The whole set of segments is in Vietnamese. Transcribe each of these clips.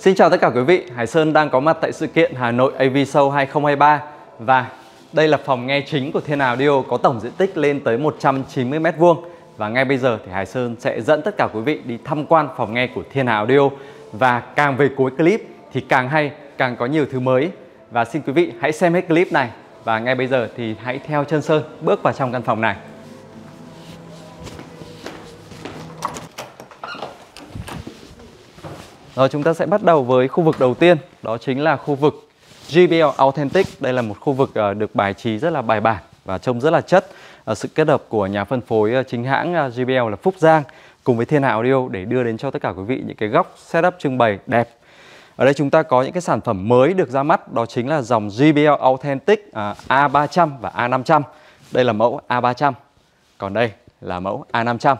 Xin chào tất cả quý vị, Hải Sơn đang có mặt tại sự kiện Hà Nội AV Show 2023 và đây là phòng nghe chính của Thiên Audio có tổng diện tích lên tới 190m2 và ngay bây giờ thì Hải Sơn sẽ dẫn tất cả quý vị đi tham quan phòng nghe của Thiên Audio và càng về cuối clip thì càng hay, càng có nhiều thứ mới và xin quý vị hãy xem hết clip này và ngay bây giờ thì hãy theo chân Sơn bước vào trong căn phòng này. Rồi chúng ta sẽ bắt đầu với khu vực đầu tiên, đó chính là khu vực JBL Authentic. Đây là một khu vực ờ, được bài trí rất là bài bản và trông rất là chất. Ờ, sự kết hợp của nhà phân phối ờ, chính hãng JBL là Phúc Giang cùng với Thiên Hạ Audio để đưa đến cho tất cả quý vị những cái góc setup trưng bày đẹp. Ở đây chúng ta có những cái sản phẩm mới được ra mắt đó chính là dòng JBL Authentic A300 và A500. Đây là mẫu A300. Còn đây là mẫu A500.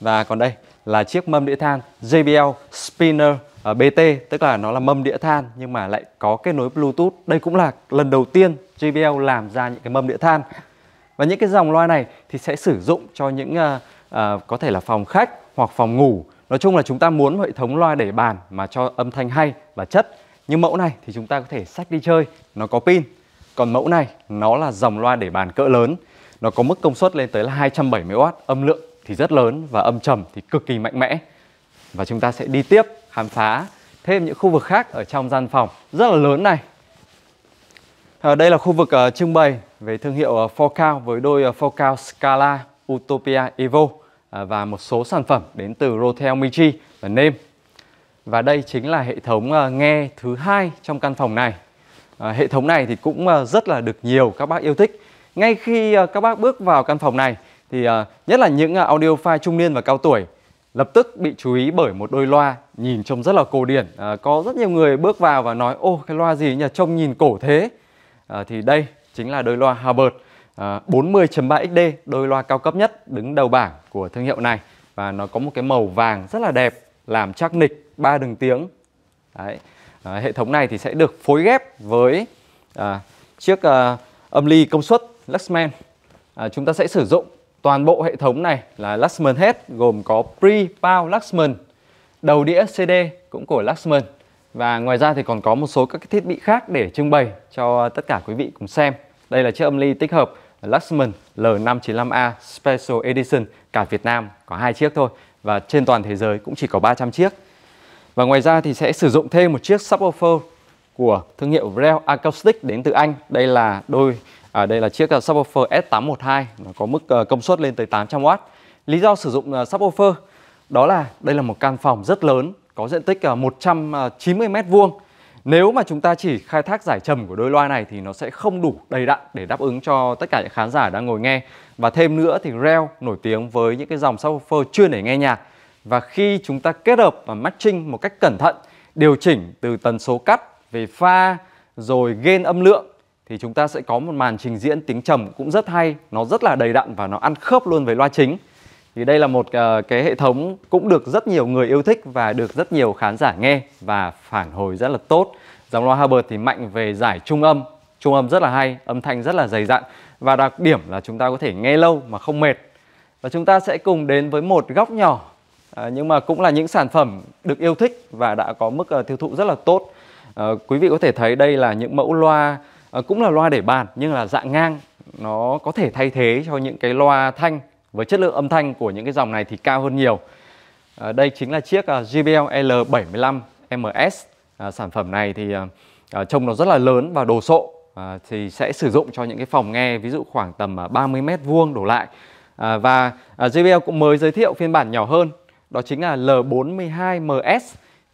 Và còn đây là chiếc mâm đĩa than JBL Spinner À, BT tức là nó là mâm đĩa than nhưng mà lại có kết nối Bluetooth. Đây cũng là lần đầu tiên JBL làm ra những cái mâm đĩa than. Và những cái dòng loa này thì sẽ sử dụng cho những uh, uh, có thể là phòng khách hoặc phòng ngủ. Nói chung là chúng ta muốn một hệ thống loa để bàn mà cho âm thanh hay và chất. như mẫu này thì chúng ta có thể sách đi chơi, nó có pin. Còn mẫu này nó là dòng loa để bàn cỡ lớn. Nó có mức công suất lên tới là 270W, âm lượng thì rất lớn và âm trầm thì cực kỳ mạnh mẽ. Và chúng ta sẽ đi tiếp khám phá thêm những khu vực khác ở trong gian phòng rất là lớn này. À, đây là khu vực uh, trưng bày về thương hiệu uh, ờ, Forcal với đôi uh, Forcal Scala Utopia Evo uh, và một số sản phẩm đến từ Rotel Michi và Nêm. Và đây chính là hệ thống uh, nghe thứ hai trong căn phòng này. Uh, hệ thống này thì cũng uh, rất là được nhiều các bác yêu thích. Ngay khi uh, các bác bước vào căn phòng này thì uh, nhất là những uh, audio file trung niên và cao tuổi lập tức bị chú ý bởi một đôi loa nhìn trông rất là cổ điển à, có rất nhiều người bước vào và nói ô cái loa gì nhà trông nhìn cổ thế à, thì đây chính là đôi loa Hubbard à, 40.3 XD đôi loa cao cấp nhất đứng đầu bảng của thương hiệu này và nó có một cái màu vàng rất là đẹp làm chắc nịch ba đường tiếng Đấy. À, hệ thống này thì sẽ được phối ghép với à, chiếc à, âm ly công suất Luxman à, chúng ta sẽ sử dụng toàn bộ hệ thống này là Luxman hết gồm có pre, power Luxman đầu đĩa CD cũng của Lexman và ngoài ra thì còn có một số các thiết bị khác để trưng bày cho tất cả quý vị cùng xem. Đây là chiếc âm ly tích hợp Lexman L595A Special Edition cả Việt Nam có hai chiếc thôi và trên toàn thế giới cũng chỉ có 300 chiếc. Và ngoài ra thì sẽ sử dụng thêm một chiếc subwoofer của thương hiệu Vrel Acoustic đến từ Anh. Đây là đôi à, đây là chiếc à, subwoofer S812 nó có mức ờ, công suất lên tới 800W. Lý do sử dụng à, subwoofer đó là đây là một căn phòng rất lớn, có diện tích 190 à, à, mét vuông. Nếu mà chúng ta chỉ khai thác giải trầm của đôi loa này thì nó sẽ không đủ đầy đặn để đáp ứng cho tất cả những khán giả đang ngồi nghe. Và thêm nữa thì reo nổi tiếng với những cái dòng subwoofer chuyên để nghe nhạc. Và khi chúng ta kết hợp và matching một cách cẩn thận, điều chỉnh từ tần số cắt về pha rồi gain âm lượng thì chúng ta sẽ có một màn trình diễn tiếng trầm cũng rất hay, nó rất là đầy đặn và nó ăn khớp luôn với loa chính thì đây là một uh, cái hệ thống cũng được rất nhiều người yêu thích và được rất nhiều khán giả nghe và phản hồi rất là tốt dòng loa Hubbard thì mạnh về giải trung âm trung âm rất là hay âm thanh rất là dày dặn và đặc điểm là chúng ta có thể nghe lâu mà không mệt và chúng ta sẽ cùng đến với một góc nhỏ ờ, nhưng mà cũng là những sản phẩm được yêu thích và đã có mức ờ, tiêu thụ rất là tốt quý vị có thể thấy đây là những mẫu loa cũng là loa để bàn nhưng là dạng ngang nó có thể thay thế cho những cái loa thanh với chất lượng âm thanh của những cái dòng này thì cao hơn nhiều. À, đây chính là chiếc JBL à, L75MS. À, sản phẩm này thì à, à, trông nó rất là lớn và đồ sộ à, thì sẽ sử dụng cho những cái phòng nghe ví dụ khoảng tầm 30 à, mét vuông đổ lại. À, và à, JBL cũng mới giới thiệu phiên bản nhỏ hơn đó chính là L42MS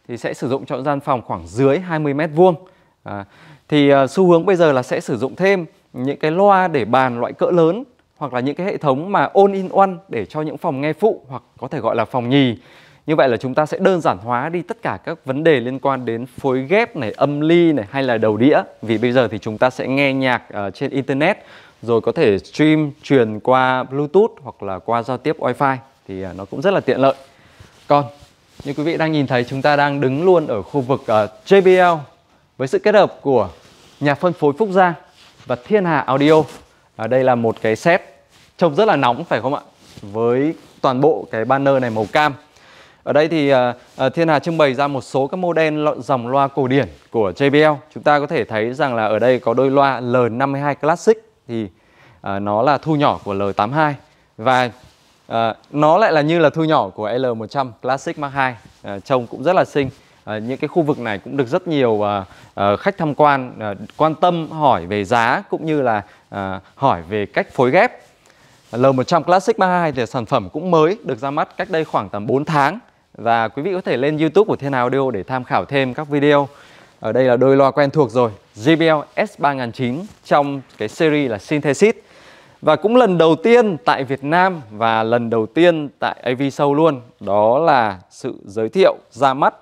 thì sẽ sử dụng cho gian phòng khoảng dưới 20 mét vuông. À, thì à, xu hướng bây giờ là sẽ sử dụng thêm những cái loa để bàn loại cỡ lớn hoặc là những cái hệ thống mà all in one để cho những phòng nghe phụ hoặc có thể gọi là phòng nhì. Như vậy là chúng ta sẽ đơn giản hóa đi tất cả các vấn đề liên quan đến phối ghép này, âm ly này hay là đầu đĩa. Vì bây giờ thì chúng ta sẽ nghe nhạc uh, trên internet rồi có thể stream truyền qua Bluetooth hoặc là qua giao tiếp Wi-Fi thì uh, nó cũng rất là tiện lợi. Còn như quý vị đang nhìn thấy chúng ta đang đứng luôn ở khu vực uh, ờ, JBL với sự kết hợp của nhà phân phối Phúc Gia và Thiên Hà Audio à, đây là một cái set trông rất là nóng phải không ạ với toàn bộ cái banner này màu cam ở đây thì uh, Thiên Hà trưng bày ra một số các model lo dòng loa cổ điển của JBL. Chúng ta có thể thấy rằng là ở đây có đôi loa L52 Classic thì uh, nó là thu nhỏ của L82 và uh, nó lại là như là thu nhỏ của L100 Classic Mark II. Uh, trông cũng rất là xinh. Ờ, những cái khu vực này cũng được rất nhiều à, à, khách tham quan à, quan tâm hỏi về giá cũng như là à, hỏi về cách phối ghép L100 Classic 32 thì sản phẩm cũng mới được ra mắt cách đây khoảng tầm 4 tháng và quý vị có thể lên YouTube của Thiên Audio để tham khảo thêm các video. Ở đây là đôi loa quen thuộc rồi, JBL S3009 trong cái series là Synthesis. Và cũng lần đầu tiên tại Việt Nam và lần đầu tiên tại AV Show luôn, đó là sự giới thiệu ra mắt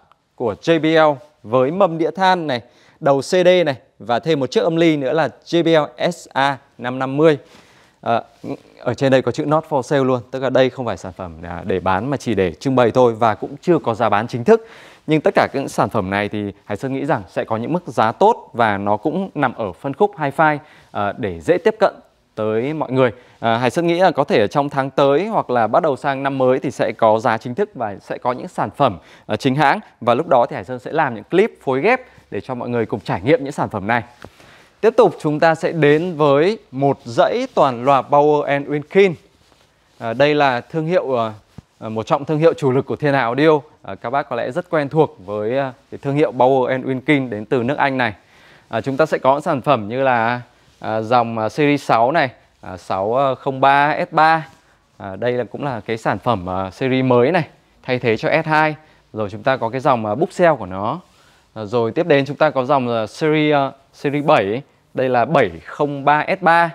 của JBL với mâm đĩa than này, đầu CD này và thêm một chiếc âm ly nữa là JBL SA550. À, ở trên đây có chữ not for sale luôn, tức là đây không phải sản phẩm à, để bán mà chỉ để trưng bày thôi và cũng chưa có giá bán chính thức. Nhưng tất cả những sản phẩm này thì Hải Sơn nghĩ rằng sẽ có những mức giá tốt và nó cũng nằm ở phân khúc hi-fi à, để dễ tiếp cận tới mọi người. À, Hải Sơn nghĩ là có thể trong tháng tới hoặc là bắt đầu sang năm mới thì sẽ có giá chính thức và sẽ có những sản phẩm à, chính hãng và lúc đó thì Hải Sơn sẽ làm những clip phối ghép để cho mọi người cùng trải nghiệm những sản phẩm này. Tiếp tục chúng ta sẽ đến với một dãy toàn loạt Bauer and Winkin. À, đây là thương hiệu à, à, một trọng thương hiệu chủ lực của Thiên Hà Audio. À, các bác có lẽ rất quen thuộc với cái thương hiệu Bauer and Winkin đến từ nước Anh này. À, chúng ta sẽ có sản phẩm như là À, dòng à, series 6 này à, 603 à, S3 đây là cũng là cái sản phẩm series mới này thay thế cho S2 rồi chúng ta có cái dòng à, bookshelf của nó rồi tiếp đến chúng ta có dòng series series 7 đây là 703 S3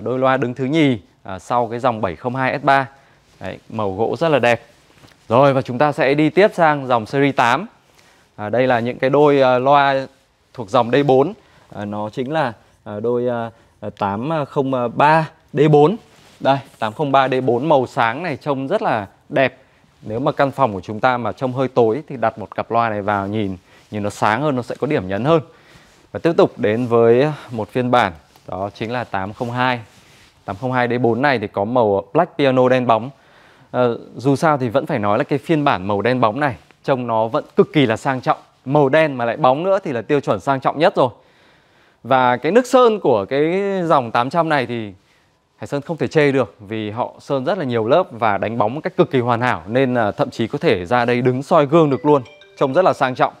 đôi loa đứng thứ nhì sau cái dòng 702 S3 Đấy, màu gỗ rất là đẹp rồi và chúng ta sẽ đi tiếp sang dòng series 8 đây là những cái đôi loa thuộc dòng D4 nó chính là À, đôi 803 à, D4 à, đây 803 D4 màu sáng này trông rất là đẹp nếu mà căn phòng của chúng ta mà trông hơi tối thì đặt một cặp loa này vào nhìn nhìn nó sáng hơn nó sẽ có điểm nhấn hơn và tiếp tục đến với một phiên bản đó chính là 802 802 D4 này thì có màu black piano đen bóng à, dù sao thì vẫn phải nói là cái phiên bản màu đen bóng này trông nó vẫn cực kỳ là sang trọng màu đen mà lại bóng nữa thì là tiêu chuẩn sang trọng nhất rồi và cái nước sơn của cái dòng 800 này thì Hải Sơn không thể chê được vì họ sơn rất là nhiều lớp và đánh bóng một cách cực kỳ hoàn hảo nên là thậm chí có thể ra đây đứng soi gương được luôn, trông rất là sang trọng.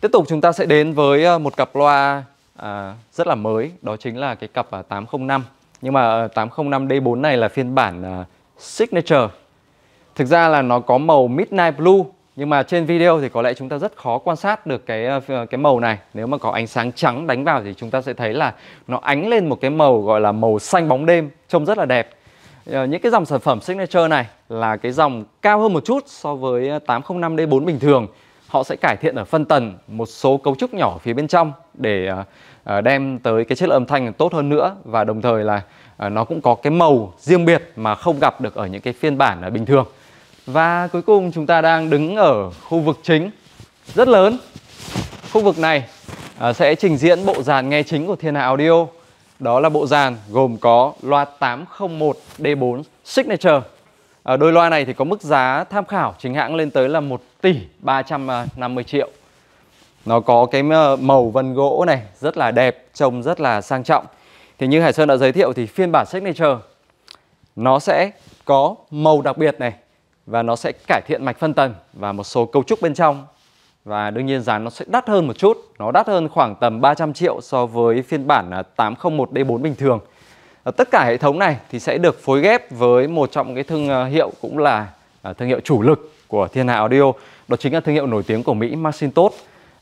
Tiếp tục chúng ta sẽ đến với ờ, một cặp loa à, rất là mới, đó chính là cái cặp 805. À, Nhưng mà 805 ờ, D4 này là phiên bản à, Signature. Thực ra là nó có màu Midnight Blue nhưng mà trên video thì có lẽ chúng ta rất khó quan sát được cái ờ, cái màu này nếu mà có ánh sáng trắng đánh vào thì chúng ta sẽ thấy là nó ánh lên một cái màu gọi là màu xanh bóng đêm trông rất là đẹp ờ, những cái dòng sản phẩm signature này là cái dòng cao hơn một chút so với 805 ờ, D4 bình thường họ sẽ cải thiện ở phân tần một số cấu trúc nhỏ phía bên trong để đem tới cái chất lượng âm thanh tốt hơn nữa và đồng thời là nó cũng có cái màu riêng biệt mà không gặp được ở những cái phiên bản bình thường và cuối cùng chúng ta đang đứng ở khu vực chính rất lớn. Khu vực này à, sẽ trình diễn bộ dàn nghe chính của Thiên Hà Audio. Đó là bộ dàn gồm có loa 801 D4 Signature. ở à, đôi loa này thì có mức giá tham khảo chính hãng lên tới là 1 tỷ 350 à, triệu. Nó có cái ờ, màu vân gỗ này rất là đẹp, trông rất là sang trọng. Thì như Hải Sơn đã giới thiệu thì phiên bản Signature nó sẽ có màu đặc biệt này và nó sẽ cải thiện mạch phân tần và một số cấu trúc bên trong và đương nhiên giá nó sẽ đắt hơn một chút nó đắt hơn khoảng tầm 300 triệu so với phiên bản 801 à, D4 bình thường ờ, tất cả hệ thống này thì sẽ được phối ghép với một trong cái thương à, hiệu cũng là à, thương hiệu chủ lực của Thiên hạ Audio đó chính là thương hiệu nổi tiếng của Mỹ Maxintos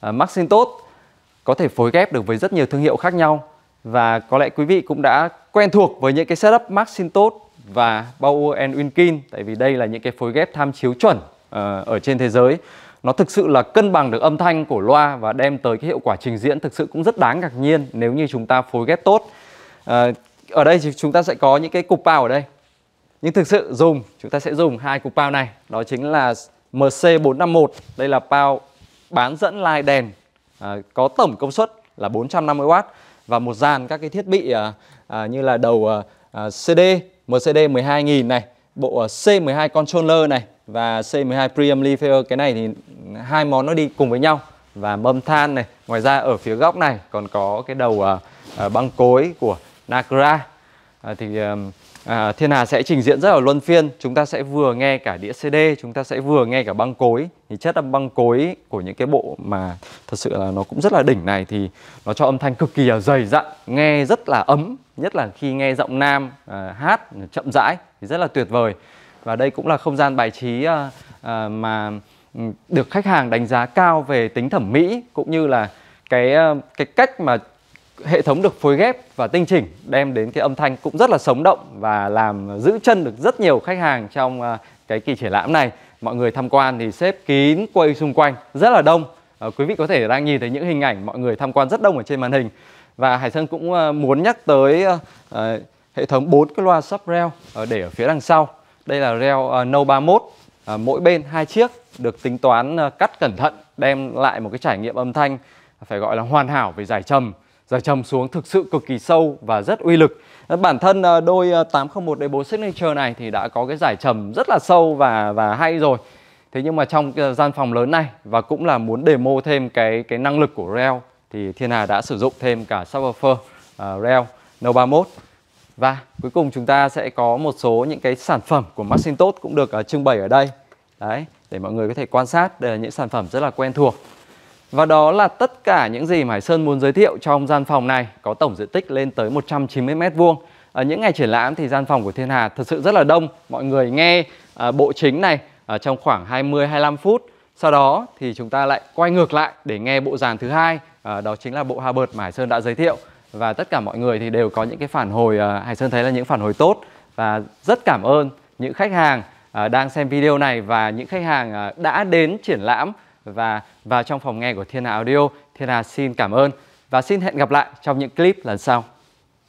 ờ, Maxintos có thể phối ghép được với rất nhiều thương hiệu khác nhau và có lẽ quý vị cũng đã quen thuộc với những cái setup Maxintos và Bauer and Wilkin tại vì đây là những cái phối ghép tham chiếu chuẩn ờ, ở trên thế giới nó thực sự là cân bằng được âm thanh của loa và đem tới cái hiệu quả trình diễn thực sự cũng rất đáng ngạc nhiên nếu như chúng ta phối ghép tốt à, ở đây thì chúng ta sẽ có những cái cục pao ở đây nhưng thực sự dùng chúng ta sẽ dùng hai cục pao này đó chính là MC451 đây là pao bán dẫn lai đèn à, có tổng công suất là 450W và một dàn các cái thiết bị à, à, như là đầu à, CD MCD 12.000 này, bộ ờ, C12 controller này và C12 preamplifier cái này thì hai món nó đi cùng với nhau và mâm than này. Ngoài ra ở phía góc này còn có cái đầu uh, băng cối của Nakra Uh, thì uh, À, Thiên Hà sẽ trình diễn rất là luân phiên, chúng ta sẽ vừa nghe cả đĩa CD, chúng ta sẽ vừa nghe cả băng cối. Thì chất âm băng cối của những cái bộ mà thật sự là nó cũng rất là đỉnh này thì nó cho âm thanh cực kỳ là dày dặn, nghe rất là ấm, nhất là khi nghe giọng nam à, hát chậm rãi thì rất là tuyệt vời. Và đây cũng là không gian bài trí à, à, mà ừ, được khách hàng đánh giá cao về tính thẩm mỹ cũng như là cái à, cái cách mà hệ thống được phối ghép và tinh chỉnh đem đến cái âm thanh cũng rất là sống động và làm giữ chân được rất nhiều khách hàng trong à, cái kỳ triển lãm này mọi người tham quan thì xếp kín quay xung quanh rất là đông ờ, quý vị có thể đang nhìn thấy những hình ảnh mọi người tham quan rất đông ở trên màn hình và Hải Sơn cũng ờ, muốn nhắc tới ờ, hệ thống bốn cái loa sub rail để ở phía đằng sau đây là reo No 31 mỗi bên hai chiếc được tính toán cắt cẩn thận đem lại một cái trải nghiệm âm thanh phải gọi là hoàn hảo về giải trầm Giải trầm xuống thực sự cực kỳ sâu và rất uy lực. Bản thân ờ, đôi 801 ờ, D4 Signature này thì đã có cái giải trầm rất là sâu và và hay rồi. Thế nhưng mà trong cái ờ, gian phòng lớn này và cũng là muốn demo thêm cái cái năng lực của rail thì Thiên Hà đã sử dụng thêm cả subwoofer uh, rail N31. Và cuối cùng chúng ta sẽ có một số những cái sản phẩm của Maxin tốt cũng được uh, trưng bày ở đây. Đấy, để mọi người có thể quan sát, đây là những sản phẩm rất là quen thuộc. Và đó là tất cả những gì mà Hải Sơn muốn giới thiệu trong gian phòng này có tổng diện tích lên tới 190m2. Ở những ngày triển lãm thì gian phòng của Thiên Hà thật sự rất là đông. Mọi người nghe à, bộ chính này à, trong khoảng 20-25 phút. Sau đó thì chúng ta lại quay ngược lại để nghe bộ dàn thứ hai, à, đó chính là bộ Hà Bợt mà Hải Sơn đã giới thiệu. Và tất cả mọi người thì đều có những cái phản hồi, à, Hải Sơn thấy là những phản hồi tốt. Và rất cảm ơn những khách hàng à, đang xem video này và những khách hàng à, đã đến triển lãm và vào trong phòng nghe của Thiên Hà Audio. Thiên Hà xin cảm ơn và xin hẹn gặp lại trong những clip lần sau.